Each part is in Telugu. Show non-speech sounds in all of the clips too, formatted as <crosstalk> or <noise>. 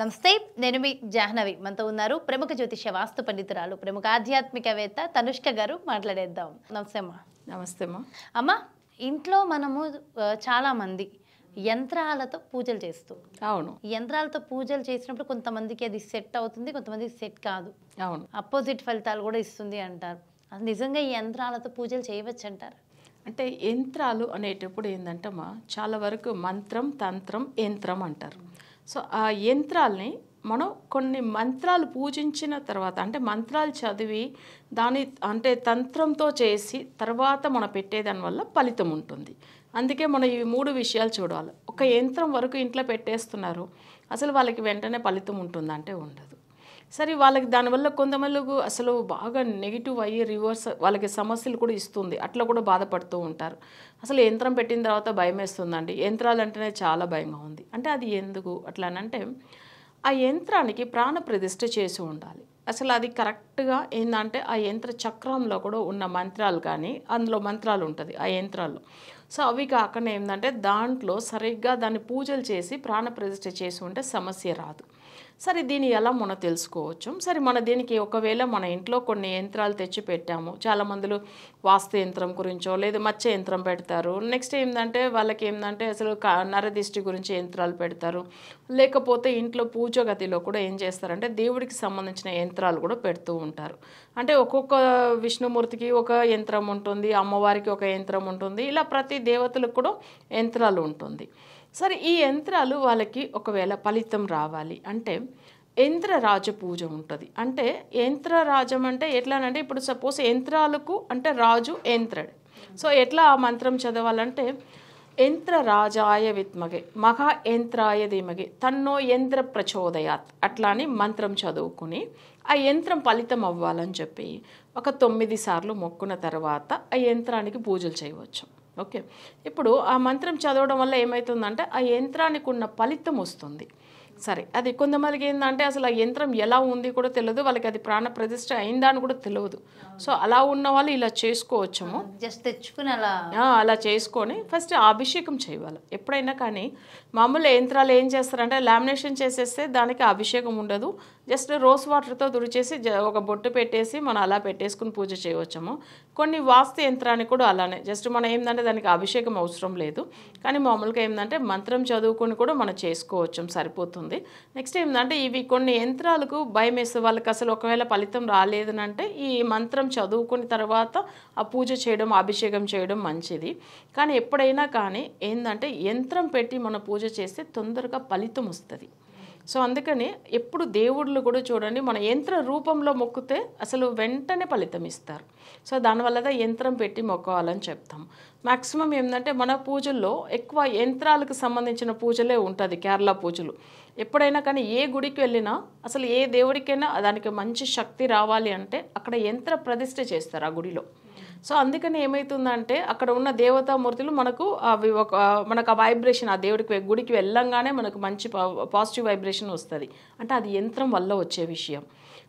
నమస్తే నేను మీ జాహ్నవి మనతో ఉన్నారు ప్రముఖ జ్యోతిష వాస్తు పండితురాలు ప్రముఖ ఆధ్యాత్మికవేత్త తనుష్క గారు మాట్లాడేద్దాం నమస్తే అమ్మా నమస్తే అమ్మా అమ్మ ఇంట్లో మనము చాలామంది యంత్రాలతో పూజలు చేస్తూ అవును యంత్రాలతో పూజలు చేసినప్పుడు కొంతమందికి అది సెట్ అవుతుంది కొంతమందికి సెట్ కాదు అవును అపోజిట్ ఫలితాలు కూడా ఇస్తుంది అంటారు అది నిజంగా ఈ యంత్రాలతో పూజలు చేయవచ్చు అంటారు అంటే యంత్రాలు అనేటప్పుడు ఏంటంటే చాలా వరకు మంత్రం తంత్రం యంత్రం అంటారు సో ఆ యంత్రాల్ని మనం కొన్ని మంత్రాలు పూజించిన తర్వాత అంటే మంత్రాలు చదివి దాని అంటే తంత్రంతో చేసి తర్వాత మనం పెట్టేదాని వల్ల ఫలితం ఉంటుంది అందుకే మనం ఈ మూడు విషయాలు చూడాలి ఒక యంత్రం వరకు ఇంట్లో పెట్టేస్తున్నారు అసలు వాళ్ళకి వెంటనే ఫలితం ఉంటుందంటే ఉండదు సరే వాళ్ళకి దానివల్ల కొంతమందికి అసలు బాగా నెగిటివ్ అయ్యి రివర్స్ వాళ్ళకి సమస్యలు కూడా ఇస్తుంది అట్లా కూడా బాధపడుతూ ఉంటారు అసలు యంత్రం పెట్టిన తర్వాత భయం వేస్తుందండి యంత్రాలు అంటేనే చాలా భయంగా ఉంది అంటే అది ఎందుకు అట్లా అంటే ఆ యంత్రానికి ప్రాణ ప్రతిష్ఠ చేసి ఉండాలి అసలు అది కరెక్ట్గా ఏంటంటే ఆ యంత్ర చక్రంలో కూడా ఉన్న మంత్రాలు కానీ అందులో మంత్రాలు ఉంటుంది ఆ యంత్రాల్లో సో అవి కాకుండా ఏంటంటే దాంట్లో సరిగ్గా దాన్ని పూజలు చేసి ప్రాణ ప్రతిష్ఠ చేసి ఉంటే సమస్య రాదు సరే దీన్ని ఎలా మనం తెలుసుకోవచ్చు సరే మన దీనికి ఒకవేళ మన ఇంట్లో కొన్ని యంత్రాలు తెచ్చి పెట్టాము చాలా మందులు వాస్తు యంత్రం గురించో లేదా మత్స్య యంత్రం పెడతారు నెక్స్ట్ ఏంటంటే వాళ్ళకి ఏంటంటే అసలు నరదిష్టి గురించి యంత్రాలు పెడతారు లేకపోతే ఇంట్లో పూజ కూడా ఏం చేస్తారంటే దేవుడికి సంబంధించిన యంత్రాలు కూడా పెడుతూ ఉంటారు అంటే ఒక్కొక్క విష్ణుమూర్తికి ఒక యంత్రం ఉంటుంది అమ్మవారికి ఒక యంత్రం ఉంటుంది ఇలా ప్రతి దేవతలకు కూడా యంత్రాలు ఉంటుంది సరే ఈ యంత్రాలు వాళ్ళకి ఒకవేళ ఫలితం రావాలి అంటే యంత్రరాజ పూజ ఉంటుంది అంటే యంత్రరాజం అంటే ఎట్లానంటే ఇప్పుడు సపోజ్ యంత్రాలకు అంటే రాజు యంత్రడు సో ఎట్లా ఆ మంత్రం చదవాలంటే యంత్ర రాజాయ విత్మగే మహా యంత్రాయ ధీమగే తన్నో యంత్ర ప్రచోదయాత్ అట్లా అని మంత్రం చదువుకుని ఆ యంత్రం ఫలితం అవ్వాలని చెప్పి ఒక తొమ్మిది సార్లు మొక్కున తర్వాత ఆ యంత్రానికి పూజలు చేయవచ్చు ఓకే ఇప్పుడు ఆ మంత్రం చదవడం వల్ల ఏమవుతుందంటే ఆ యంత్రానికి ఉన్న ఫలితం వస్తుంది సరే అది కొంతమందికి ఏంటంటే అసలు ఆ యంత్రం ఎలా ఉంది కూడా తెలియదు వాళ్ళకి అది ప్రాణ ప్రతిష్ట అయిందా అని కూడా తెలియదు సో అలా ఉన్న వాళ్ళు ఇలా చేసుకోవచ్చము జస్ట్ తెచ్చుకుని అలా అలా చేసుకొని ఫస్ట్ అభిషేకం చేయాలి ఎప్పుడైనా కానీ మామూలు యంత్రాలు ఏం చేస్తారంటే లామినేషన్ చేసేస్తే దానికి అభిషేకం ఉండదు జస్ట్ రోస్ వాటర్తో తుడిచేసి ఒక బొట్టు పెట్టేసి మనం అలా పెట్టేసుకుని పూజ చేయవచ్చము కొన్ని వాస్తు యంత్రాన్ని కూడా అలానే జస్ట్ మనం ఏంటంటే దానికి అభిషేకం అవసరం లేదు కానీ మామూలుగా ఏంటంటే మంత్రం చదువుకొని కూడా మనం చేసుకోవచ్చు సరిపోతుంది నెక్స్ట్ ఏంటంటే ఇవి కొన్ని యంత్రాలకు భయం వేస్తే వాళ్ళకి అసలు ఒకవేళ ఫలితం రాలేదనంటే ఈ మంత్రం చదువుకున్న తర్వాత ఆ పూజ చేయడం అభిషేకం చేయడం మంచిది కానీ ఎప్పుడైనా కానీ ఏంటంటే యంత్రం పెట్టి మనం పూజ చేస్తే తొందరగా ఫలితం వస్తుంది సో అందుకని ఎప్పుడు దేవుళ్ళు కూడా చూడండి మన యంత్ర రూపంలో మొక్కితే అసలు వెంటనే ఫలితం ఇస్తారు సో దానివల్ల యంత్రం పెట్టి మొక్కాలని చెప్తాం మ్యాక్సిమం ఏంటంటే మన పూజల్లో ఎక్కువ యంత్రాలకు సంబంధించిన పూజలే ఉంటుంది కేరళ పూజలు ఎప్పుడైనా కానీ ఏ గుడికి వెళ్ళినా అసలు ఏ దేవుడికైనా దానికి మంచి శక్తి రావాలి అంటే అక్కడ యంత్ర ప్రతిష్ఠ చేస్తారు ఆ గుడిలో సో అందుకని ఏమవుతుందంటే అక్కడ ఉన్న దేవతామూర్తులు మనకు అవి ఒక మనకు ఆ వైబ్రేషన్ ఆ దేవుడికి గుడికి వెళ్ళంగానే మనకు మంచి పాజిటివ్ వైబ్రేషన్ వస్తుంది అంటే అది యంత్రం వల్ల వచ్చే విషయం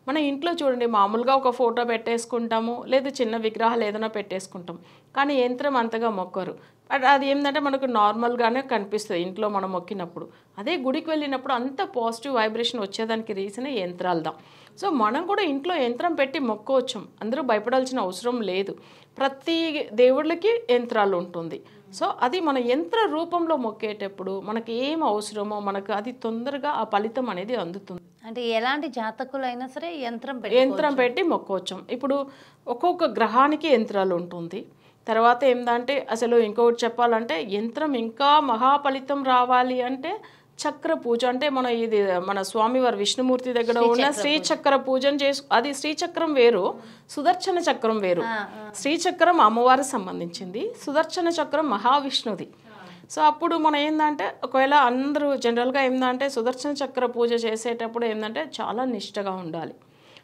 మన ఇంట్లో చూడండి మామూలుగా ఒక ఫోటో పెట్టేసుకుంటాము లేదా చిన్న విగ్రహాలు ఏదైనా పెట్టేసుకుంటాం కానీ యంత్రం అంతగా మొక్కరు బట్ అది ఏంటంటే మనకు నార్మల్గానే కనిపిస్తుంది ఇంట్లో మనం మొక్కినప్పుడు అదే గుడికి వెళ్ళినప్పుడు అంత పాజిటివ్ వైబ్రేషన్ వచ్చేదానికి రీజనే దాం సో మనం కూడా ఇంట్లో యంత్రం పెట్టి మొక్కవచ్చు అందరూ భయపడాల్సిన అవసరం లేదు ప్రతి దేవుళ్ళకి యంత్రాలు ఉంటుంది సో అది మన యంత్ర రూపంలో మొక్కేటప్పుడు మనకి ఏం అవసరమో మనకు అది తొందరగా ఆ ఫలితం అనేది అందుతుంది అంటే ఎలాంటి జాతకులైనా సరే యంత్రం యంత్రం పెట్టి మొక్కవచ్చు ఇప్పుడు ఒక్కొక్క గ్రహానికి యంత్రాలు ఉంటుంది తర్వాత ఏంటంటే అసలు ఇంకొకటి చెప్పాలంటే యంత్రం ఇంకా మహాఫలితం రావాలి అంటే చక్ర పూజ అంటే మన ఇది మన స్వామివారి విష్ణుమూర్తి దగ్గర ఉన్న శ్రీచక్ర పూజను చేసు అది శ్రీచక్రం వేరు సుదర్శన చక్రం వేరు శ్రీచక్రం అమ్మవారికి సంబంధించింది సుదర్శన చక్రం మహావిష్ణుది సో అప్పుడు మనం ఏంటంటే ఒకవేళ అందరూ జనరల్గా ఏంటంటే సుదర్శన చక్ర పూజ చేసేటప్పుడు ఏంటంటే చాలా నిష్టగా ఉండాలి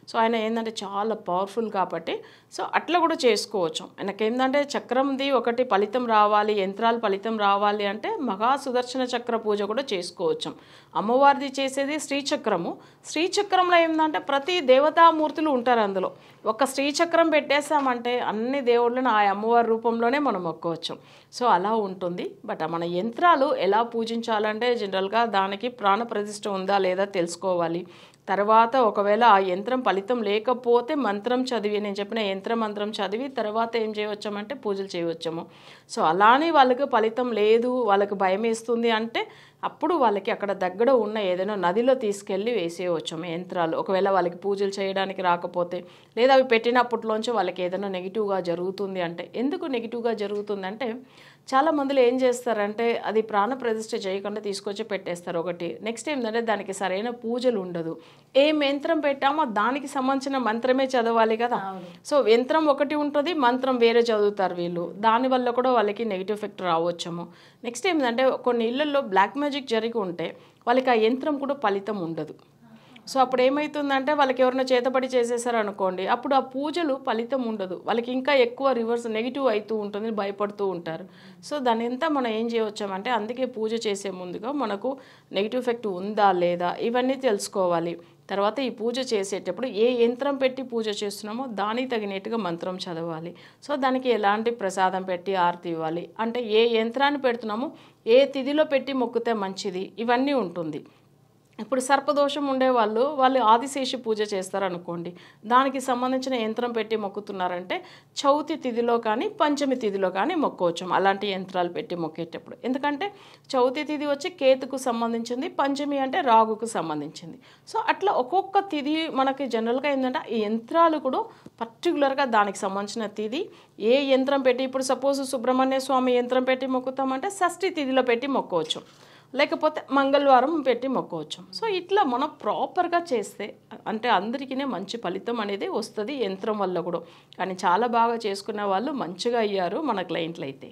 సో ఆయన ఏంటంటే చాలా పవర్ఫుల్ కాబట్టి సో అట్లా కూడా చేసుకోవచ్చు ఆయనకి ఏంటంటే చక్రంది ఒకటి ఫలితం రావాలి యంత్రాలు ఫలితం రావాలి అంటే మహా సుదర్శన చక్ర పూజ కూడా చేసుకోవచ్చు అమ్మవారిది చేసేది శ్రీచక్రము శ్రీచక్రంలో ఏంటంటే ప్రతి దేవతామూర్తులు ఉంటారు అందులో ఒక శ్రీచక్రం పెట్టేసామంటే అన్ని దేవుళ్ళని ఆ అమ్మవారి రూపంలోనే మనం మొక్కవచ్చు సో అలా ఉంటుంది బట్ మన యంత్రాలు ఎలా పూజించాలంటే జనరల్గా దానికి ప్రాణ ప్రతిష్ట ఉందా లేదా తెలుసుకోవాలి తర్వాత ఒకవేళ ఆ యంత్రం ఫలితం లేకపోతే మంత్రం చదివి నేను చెప్పిన యంత్ర మంత్రం చదివి తర్వాత ఏం చేయవచ్చామంటే పూజలు చేయవచ్చాము సో అలానే వాళ్ళకి ఫలితం లేదు వాళ్ళకి భయం వేస్తుంది అంటే అప్పుడు వాళ్ళకి అక్కడ దగ్గర ఉన్న ఏదైనా నదిలో తీసుకెళ్ళి వేసేయవచ్చు యంత్రాలు ఒకవేళ వాళ్ళకి పూజలు చేయడానికి రాకపోతే లేదా అవి పెట్టినప్పట్లోంచి వాళ్ళకి ఏదైనా నెగిటివ్గా జరుగుతుంది అంటే ఎందుకు నెగిటివ్గా జరుగుతుందంటే చాలా మందులు ఏం చేస్తారంటే అది ప్రాణ ప్రతిష్ఠ చేయకుండా తీసుకొచ్చి పెట్టేస్తారు ఒకటి నెక్స్ట్ ఏంటంటే దానికి సరైన పూజలు ఉండదు ఏ యంత్రం పెట్టామో దానికి సంబంధించిన మంత్రమే చదవాలి కదా సో యంత్రం ఒకటి ఉంటుంది మంత్రం వేరే చదువుతారు వీళ్ళు దానివల్ల కూడా వాళ్ళకి నెగిటివ్ ఎఫెక్ట్ రావచ్చము నెక్స్ట్ ఏంటంటే కొన్ని ఇళ్లలో బ్లాక్ మ్యాజిక్ జరిగి ఉంటే వాళ్ళకి ఆ యంత్రం కూడా ఫలితం ఉండదు సో అప్పుడు ఏమవుతుందంటే వాళ్ళకి ఎవరైనా చేతబడి చేసేసారు అనుకోండి అప్పుడు ఆ పూజలు ఫలితం ఉండదు వాళ్ళకి ఇంకా ఎక్కువ రివర్స్ నెగిటివ్ అవుతూ ఉంటుంది భయపడుతూ ఉంటారు సో దాని ఎంత మనం ఏం చేయవచ్చామంటే అందుకే పూజ చేసే ముందుగా మనకు నెగిటివ్ ఎఫెక్ట్ ఉందా లేదా ఇవన్నీ తెలుసుకోవాలి తర్వాత ఈ పూజ చేసేటప్పుడు ఏ యంత్రం పెట్టి పూజ చేస్తున్నామో దానికి తగినట్టుగా మంత్రం చదవాలి సో దానికి ఎలాంటి ప్రసాదం పెట్టి ఆర్తి ఇవ్వాలి అంటే ఏ యంత్రాన్ని పెడుతున్నామో ఏ తిథిలో పెట్టి మొక్కితే మంచిది ఇవన్నీ ఉంటుంది ఇప్పుడు సర్పదోషం ఉండేవాళ్ళు వాళ్ళు ఆదిశేషి పూజ చేస్తారనుకోండి దానికి సంబంధించిన యంత్రం పెట్టి మొక్కుతున్నారంటే చవితి తిథిలో కానీ పంచమి తిథిలో కానీ మొక్కవచ్చు అలాంటి యంత్రాలు పెట్టి మొక్కేటప్పుడు ఎందుకంటే చవితి తిథి వచ్చి కేతుకు సంబంధించింది పంచమి అంటే రాగుకు సంబంధించింది సో అట్లా ఒక్కొక్క తిథి మనకి జనరల్గా ఏంటంటే ఈ యంత్రాలు కూడా పర్టికులర్గా దానికి సంబంధించిన తిథి ఏ యంత్రం పెట్టి ఇప్పుడు సపోజ్ సుబ్రహ్మణ్య స్వామి యంత్రం పెట్టి మొక్కుతామంటే షష్ఠి తిథిలో పెట్టి మొక్కవచ్చు లేకపోతే మంగళవారం పెట్టి మొక్కవచ్చు సో ఇట్లా మనం ప్రాపర్గా చేస్తే అంటే అందరికీనే మంచి ఫలితం అనేది వస్తుంది యంత్రం వల్ల కూడా కానీ చాలా బాగా చేసుకున్న వాళ్ళు మంచిగా అయ్యారు మన క్లయింట్లు అయితే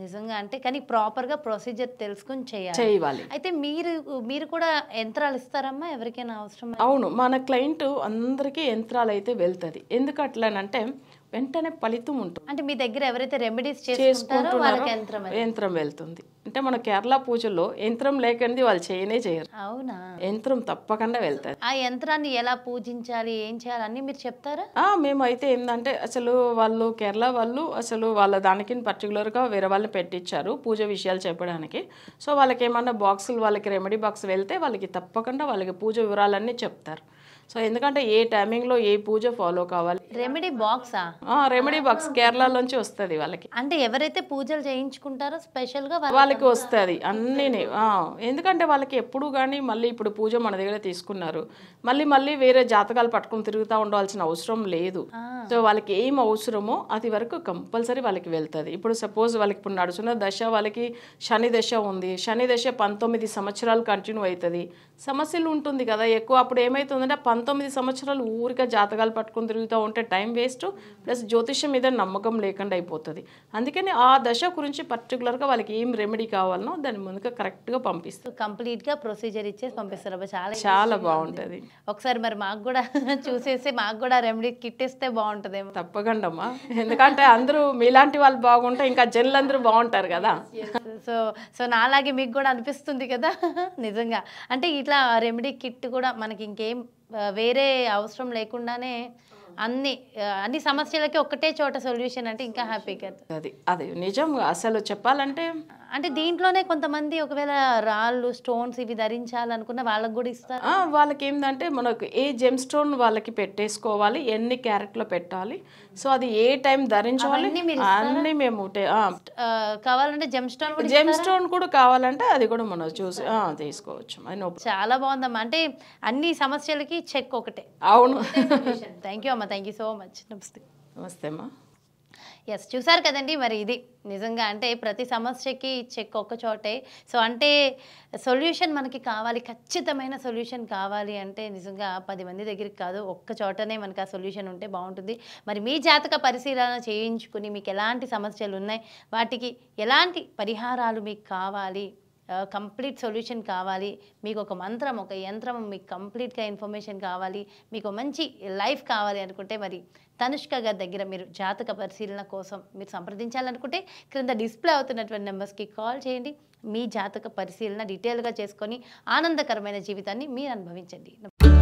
నిజంగా అంటే కానీ ప్రాపర్గా ప్రొసీజర్ తెలుసుకొని చేయాలి చేయాలి అయితే మీరు మీరు కూడా యంత్రాలు ఇస్తారమ్మా ఎవరికైనా అవసరం అవును మన క్లయింట్ అందరికీ యంత్రాలు అయితే వెళ్తుంది ఎందుకు అట్లానంటే వెంటనే ఫలితం ఉంటుంది అంటే మీ దగ్గర ఎవరైతే రెమెడీస్ చేసుకుంటారో యంత్రం వెళ్తుంది అంటే మన కేరళ పూజలో యంత్రం లేకండి వాళ్ళు చేయనే చేయరు అవునా యంత్రం తప్పకుండా వెళ్తారు ఆ యంత్రాన్ని ఎలా పూజించాలి ఏం చేయాలని మీరు చెప్తారా మేము అయితే ఏంటంటే అసలు వాళ్ళు కేరళ వాళ్ళు అసలు వాళ్ళ దానికి పర్టికులర్గా వేరే వాళ్ళని పెట్టించారు పూజ విషయాలు చెప్పడానికి సో వాళ్ళకి ఏమన్నా బాక్సులు వాళ్ళకి రెమెడీ బాక్స్ వెళ్తే వాళ్ళకి తప్పకుండా వాళ్ళకి పూజ వివరాలన్నీ చెప్తారు సో ఎందుకంటే ఏ టైమింగ్ లో ఏ పూజ ఫాలో కావాలి రెమెడీ బాక్స్ రెమెడీ బాక్స్ నుంచి వస్తుంది వాళ్ళకి అంటే ఎవరైతే పూజలు చేయించుకుంటారో స్పెషల్గా వాళ్ళకి వస్తుంది అన్ని ఎందుకంటే వాళ్ళకి ఎప్పుడు కానీ మళ్ళీ ఇప్పుడు పూజ మన దగ్గర తీసుకున్నారు మళ్ళీ మళ్ళీ వేరే జాతకాలు పట్టుకుని తిరుగుతూ ఉండవలసిన అవసరం లేదు సో వాళ్ళకి ఏం అవసరమో అది వరకు కంపల్సరీ వాళ్ళకి వెళ్తుంది ఇప్పుడు సపోజ్ వాళ్ళకి ఇప్పుడు నడుచున్న దశ వాళ్ళకి శని దశ ఉంది శని దశ పంతొమ్మిది సంవత్సరాలు కంటిన్యూ అవుతుంది సమస్యలు ఉంటుంది కదా ఎక్కువ అప్పుడు ఏమైతుందంటే పంతొమ్మిది సంవత్సరాలు ఊరిగా జాతకాలు పట్టుకొని తిరుగుతూ ఉంటే టైం వేస్ట్ ప్లస్ జ్యోతిష్యం మీద నమ్మకం లేకుండా అయిపోతుంది అందుకని ఆ దశ గురించి పర్టికులర్గా వాళ్ళకి ఏం రెమెడీ కావాలనో దాని ముందుగా కరెక్ట్గా పంపిస్తారు కంప్లీట్గా ప్రొసీజర్ ఇచ్చేసి పంపిస్తారు చాలా చాలా బాగుంటుంది ఒకసారి మరి మాకు కూడా <laughs> చూసేసి మాకు కూడా రెమెడీ కిట్ ఇస్తే బాగుంటుంది తప్పకుండా ఎందుకంటే అందరూ మీలాంటి వాళ్ళు బాగుంటే ఇంకా జనులందరూ బాగుంటారు కదా సో సో నాలాగే మీకు కూడా అనిపిస్తుంది కదా <laughs> నిజంగా అంటే ఇట్లా రెమెడీ కిట్ కూడా మనకి ఇంకేం వేరే అవసరం లేకుండానే అన్ని అన్ని సమస్యలకి ఒకటే చోట సొల్యూషన్ అంటే ఇంకా హ్యాపీగా అది అది నిజం అసలు చెప్పాలంటే అంటే దీంట్లోనే కొంతమంది ఒకవేళ రాళ్ళు స్టోన్స్ ఇవి ధరించాలనుకున్న వాళ్ళకి కూడా ఇస్తారు వాళ్ళకి ఏంటంటే మనకు ఏ జెమ్ స్టోన్ వాళ్ళకి పెట్టేసుకోవాలి ఎన్ని క్యారెట్లో పెట్టాలి సో అది ఏ టైం ధరించాలి అన్ని మేము కావాలంటే జెమ్ స్టోన్ జెమ్ స్టోన్ కూడా కావాలంటే అది కూడా మనం చూసి తీసుకోవచ్చు చాలా బాగుందమ్మా అంటే అన్ని సమస్యలకి చెక్ ఒకటే అవును థ్యాంక్ యూ అమ్మా థ్యాంక్ యూ సో మచ్ నమస్తే నమస్తే అమ్మా ఎస్ చూసారు కదండి మరి ఇది నిజంగా అంటే ప్రతి సమస్యకి చెక్ ఒక్క చోటే సో అంటే సొల్యూషన్ మనకి కావాలి ఖచ్చితమైన సొల్యూషన్ కావాలి అంటే నిజంగా పది మంది దగ్గరికి కాదు ఒక్క చోటనే మనకి ఆ సొల్యూషన్ ఉంటే బాగుంటుంది మరి మీ జాతక పరిశీలన చేయించుకుని మీకు ఎలాంటి సమస్యలు ఉన్నాయి వాటికి ఎలాంటి పరిహారాలు మీకు కావాలి కంప్లీట్ సొల్యూషన్ కావాలి మీకు ఒక మంత్రం ఒక యంత్రం మీకు కంప్లీట్గా ఇన్ఫర్మేషన్ కావాలి మీకు మంచి లైఫ్ కావాలి అనుకుంటే మరి తనుష్క గారి దగ్గర మీరు జాతక పరిశీలన కోసం మీరు సంప్రదించాలనుకుంటే క్రింద డిస్ప్లే అవుతున్నటువంటి నెంబర్స్కి కాల్ చేయండి మీ జాతక పరిశీలన డీటెయిల్గా చేసుకొని ఆనందకరమైన జీవితాన్ని మీరు అనుభవించండి